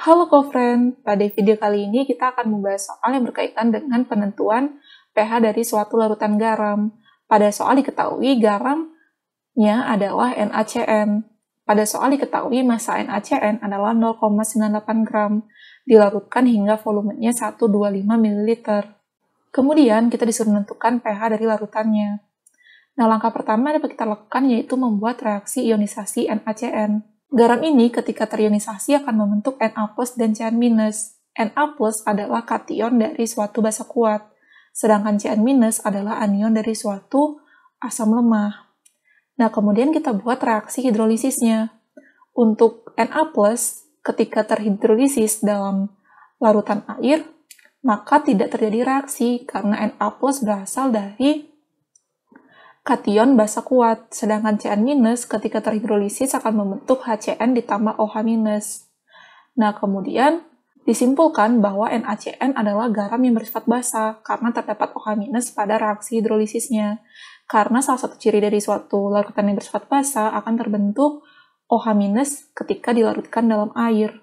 Halo co-friend, pada video kali ini kita akan membahas soal yang berkaitan dengan penentuan pH dari suatu larutan garam. Pada soal diketahui garamnya adalah NaCN. Pada soal diketahui massa NaCN adalah 0,98 gram, dilarutkan hingga volumenya 125 ml. Kemudian kita disuruh menentukan pH dari larutannya. Nah, langkah pertama yang dapat kita lakukan yaitu membuat reaksi ionisasi NaCN. Garam ini ketika terionisasi akan membentuk Na+, dan Cn-. Na+, adalah kation dari suatu basa kuat, sedangkan Cn- adalah anion dari suatu asam lemah. Nah, kemudian kita buat reaksi hidrolisisnya. Untuk Na+, ketika terhidrolisis dalam larutan air, maka tidak terjadi reaksi karena Na+, berasal dari kation basa kuat, sedangkan Cn- ketika terhidrolisis akan membentuk HCN ditambah OH-. minus. Nah, kemudian disimpulkan bahwa NaCN adalah garam yang bersifat basa karena terdapat OH- minus pada reaksi hidrolisisnya. Karena salah satu ciri dari suatu larutan yang bersifat basa akan terbentuk OH- minus ketika dilarutkan dalam air.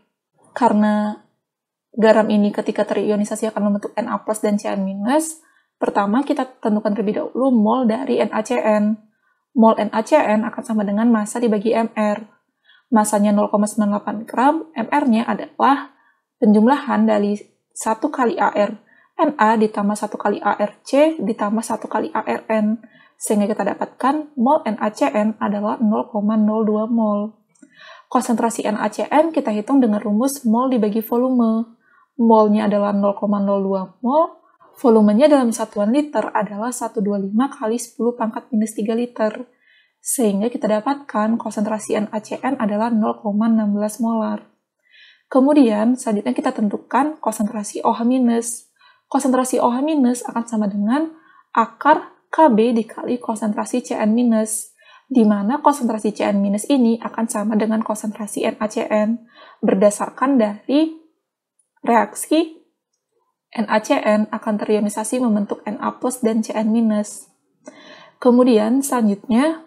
Karena garam ini ketika terionisasi akan membentuk Na+ plus dan Cn-, Pertama, kita tentukan terlebih dahulu mol dari NaCN. Mol NaCN akan sama dengan massa dibagi MR. Masanya 0,98 gram, MR-nya adalah penjumlahan dari 1 kali AR. Na ditambah 1 kali ARC ditambah 1 kali ARN. Sehingga kita dapatkan mol NaCN adalah 0,02 mol. Konsentrasi NaCN kita hitung dengan rumus mol dibagi volume. Molnya adalah 0,02 mol, volumenya dalam satuan liter adalah 125 kali 10 pangkat minus 3 liter, sehingga kita dapatkan konsentrasi NaCN adalah 0,16 molar. Kemudian, selanjutnya kita tentukan konsentrasi OH-. minus. Konsentrasi OH- minus akan sama dengan akar KB dikali konsentrasi CN-, di mana konsentrasi CN- ini akan sama dengan konsentrasi NaCN berdasarkan dari reaksi NaCN akan terionisasi membentuk Na+ dan Cn-. Kemudian selanjutnya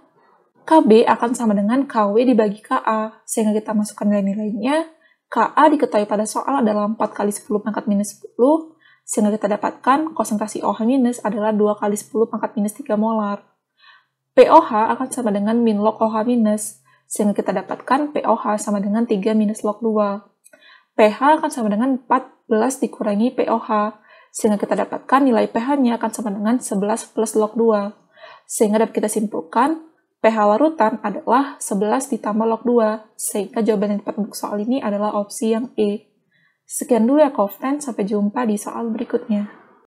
KB akan sama dengan KW dibagi KA, sehingga kita masukkan nilai-nilainya. KA diketahui pada soal adalah 4 kali 10 pangkat minus 10, sehingga kita dapatkan konsentrasi OH- adalah 2 kali 10 pangkat minus 3 molar. POH akan sama dengan min log OH-, sehingga kita dapatkan POH sama dengan 3 minus log 2 pH akan sama dengan 14 dikurangi POH, sehingga kita dapatkan nilai pH-nya akan sama dengan 11 plus log 2. Sehingga dapat kita simpulkan, pH larutan adalah 11 ditambah log 2, sehingga jawaban yang tepat untuk soal ini adalah opsi yang E. Sekian dulu ya Kofren. sampai jumpa di soal berikutnya.